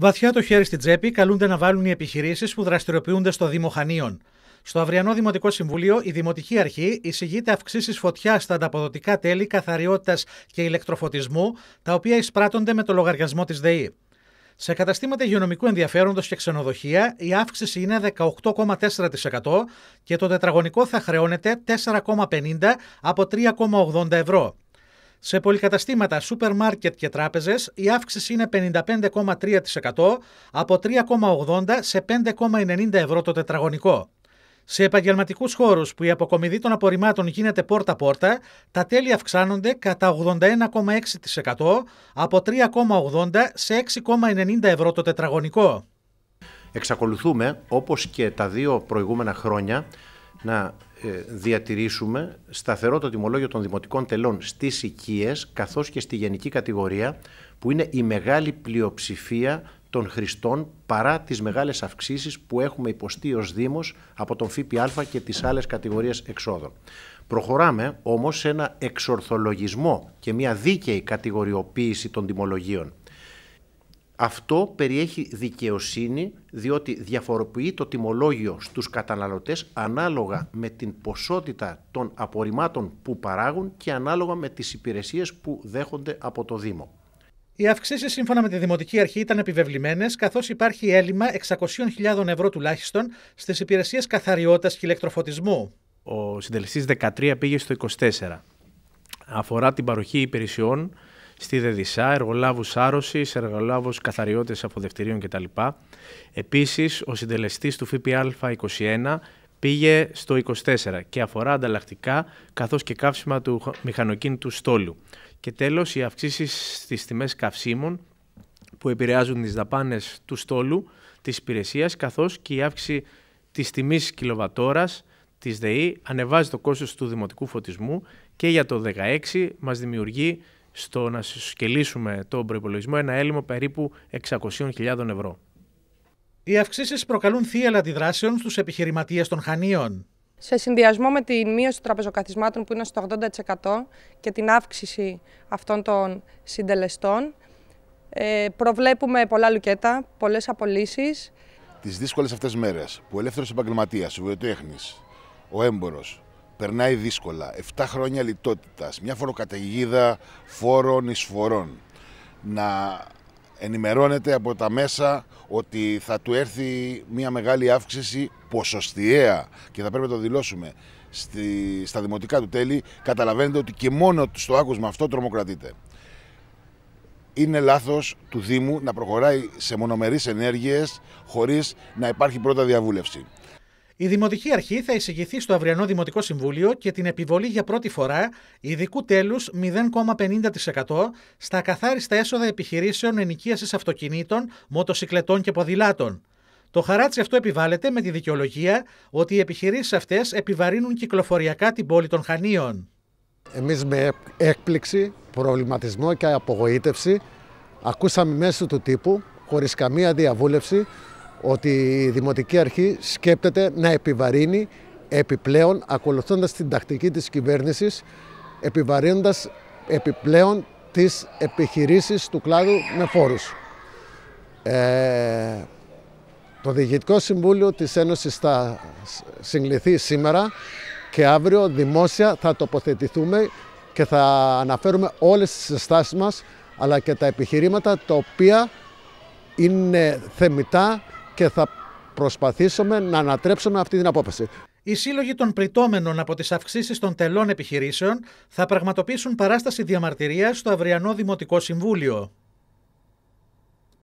Βαθιά το χέρι στην τσέπη καλούνται να βάλουν οι επιχειρήσεις που δραστηριοποιούνται στο Δήμο Χανίων. Στο αυριανό Δημοτικό Συμβούλιο, η Δημοτική Αρχή εισηγείται αυξήσεις φωτιάς στα ανταποδοτικά τέλη καθαριότητας και ηλεκτροφωτισμού, τα οποία εισπράττονται με το λογαριασμό της ΔΕΗ. Σε καταστήματα υγειονομικού ενδιαφέροντος και ξενοδοχεία, η αύξηση είναι 18,4% και το τετραγωνικό θα χρεώνεται 4,50 από 3,80 ευρώ. Σε πολυκαταστήματα, σούπερ μάρκετ και τράπεζες η αύξηση είναι 55,3% από 3,80 σε 5,90 ευρώ το τετραγωνικό. Σε επαγγελματικούς χώρους που η αποκομιδή των απορριμμάτων γίνεται πόρτα-πόρτα, τα τέλη αυξάνονται κατά 81,6% από 3,80 σε 6,90 ευρώ το τετραγωνικό. Εξακολουθούμε, όπως και τα δύο προηγούμενα χρόνια, να ε, διατηρήσουμε σταθερό το τιμολόγιο των δημοτικών τελών στις οικίες, καθώς και στη γενική κατηγορία που είναι η μεγάλη πλειοψηφία των χρηστών παρά τις μεγάλες αυξήσεις που έχουμε υποστεί ως Δήμος από τον ΦΠΑ και τις άλλες κατηγορίες εξόδων. Προχωράμε όμως σε ένα εξορθολογισμό και μια δίκαιη κατηγοριοποίηση των τιμολογίων αυτό περιέχει δικαιοσύνη διότι διαφοροποιεί το τιμολόγιο στους καταναλωτές ανάλογα με την ποσότητα των απορριμμάτων που παράγουν και ανάλογα με τις υπηρεσίες που δέχονται από το Δήμο. Οι αυξήσεις σύμφωνα με τη Δημοτική Αρχή ήταν επιβεβλημένες, καθώς υπάρχει έλλειμμα 600.000 ευρώ τουλάχιστον στις υπηρεσίες καθαριότητας και ηλεκτροφωτισμού. Ο συντελεστής 13 πήγε στο 24. Αφορά την παροχή υπηρεσιών στη Δεδισά, εργολάβους άρρωσης, εργολάβους καθαριώτες αποδευτηρίων κτλ. Επίσης, ο συντελεστής του ΦΠΑ 21 πήγε στο 24 και αφορά ανταλλακτικά καθώς και καύσιμα του μηχανοκίνητου στόλου. Και τέλος, οι αυξήσεις στις τιμές καυσίμων που επηρεάζουν τις δαπάνες του στόλου της υπηρεσίας, καθώς και η αύξηση της τιμής κιλοβατόρας της ΔΕΗ ανεβάζει το κόστος του δημοτικού φωτισμού και για το 16 μας δημιουργεί στο να συσκελίσουμε τον προπολογισμό ένα έλλειμμα περίπου 600.000 ευρώ. Οι αυξήσεις προκαλούν θύελα αντιδράσεων στους επιχειρηματίες των Χανίων. Σε συνδυασμό με την μείωση των τραπεζοκαθισμάτων που είναι στο 80% και την αύξηση αυτών των συντελεστών, ε, προβλέπουμε πολλά λουκέτα, πολλές απολύσεις. Τις δύσκολες αυτές μέρες που ο ελεύθερος επαγγελματίας, ο βιοτέχνης, ο έμπορος, περνάει δύσκολα. 7 χρόνια λιτότητας, μια φοροκαταιγίδα φόρων εισφορών. Να ενημερώνεται από τα μέσα ότι θα του έρθει μια μεγάλη αύξηση ποσοστιαία και θα πρέπει να το δηλώσουμε στη, στα δημοτικά του τέλη, καταλαβαίνετε ότι και μόνο στο άκουσμα αυτό τρομοκρατείται. Είναι λάθος του Δήμου να προχωράει σε μονομερείς ενέργειες χωρίς να υπάρχει πρώτα διαβούλευση. Η Δημοτική Αρχή θα εισηγηθεί στο αυριανό Δημοτικό Συμβούλιο και την επιβολή για πρώτη φορά ειδικού τέλους 0,50% στα καθάριστα έσοδα επιχειρήσεων ενοικίασης αυτοκινήτων, μοτοσυκλετών και ποδηλάτων. Το χαράτσι αυτό επιβάλλεται με τη δικαιολογία ότι οι επιχειρήσεις αυτές επιβαρύνουν κυκλοφοριακά την πόλη των Χανίων. Εμείς με έκπληξη, προβληματισμό και απογοήτευση ακούσαμε μέσω του τύπου, χωρίς καμία διαβούλευση, ότι η Δημοτική Αρχή σκέπτεται να επιβαρύνει επιπλέον ακολουθώντας την τακτική της κυβέρνησης, επιβαρύνοντας επιπλέον τις επιχειρήσεις του κλάδου με φόρους. Ε, το Διοικητικό Συμβούλιο της Ένωσης θα συγκληθεί σήμερα και αύριο δημόσια θα τοποθετηθούμε και θα αναφέρουμε όλες τις συστάσεις μας αλλά και τα επιχειρήματα τα οποία είναι θεμητά και θα προσπαθήσουμε να ανατρέψουμε αυτή την απόφαση. Οι σύλλογοι των πριτόμενων από τις αυξήσεις των τελών επιχειρήσεων θα πραγματοποιήσουν παράσταση διαμαρτυρίας στο αυριανό Δημοτικό Συμβούλιο.